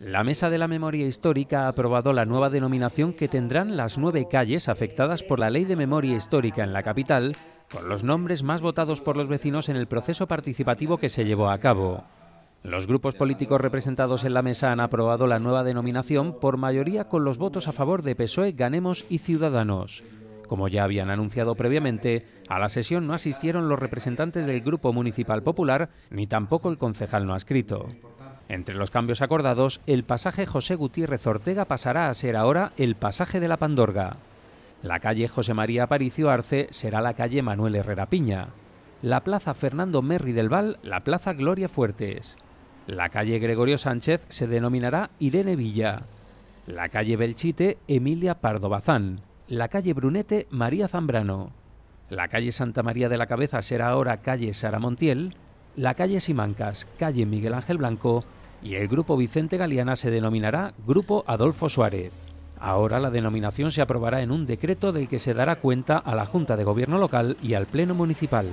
La Mesa de la Memoria Histórica ha aprobado la nueva denominación que tendrán las nueve calles afectadas por la Ley de Memoria Histórica en la capital, con los nombres más votados por los vecinos en el proceso participativo que se llevó a cabo. Los grupos políticos representados en la mesa han aprobado la nueva denominación por mayoría con los votos a favor de PSOE, Ganemos y Ciudadanos. Como ya habían anunciado previamente, a la sesión no asistieron los representantes del Grupo Municipal Popular, ni tampoco el concejal no escrito. Entre los cambios acordados, el pasaje José Gutiérrez Ortega pasará a ser ahora el pasaje de la Pandorga. La calle José María Aparicio Arce será la calle Manuel Herrera Piña. La plaza Fernando Merri del Val, la plaza Gloria Fuertes. La calle Gregorio Sánchez se denominará Irene Villa. La calle Belchite, Emilia Pardo Bazán. La calle Brunete, María Zambrano. La calle Santa María de la Cabeza será ahora calle Sara Montiel. La calle Simancas, calle Miguel Ángel Blanco y el Grupo Vicente Galeana se denominará Grupo Adolfo Suárez. Ahora la denominación se aprobará en un decreto del que se dará cuenta a la Junta de Gobierno local y al Pleno Municipal.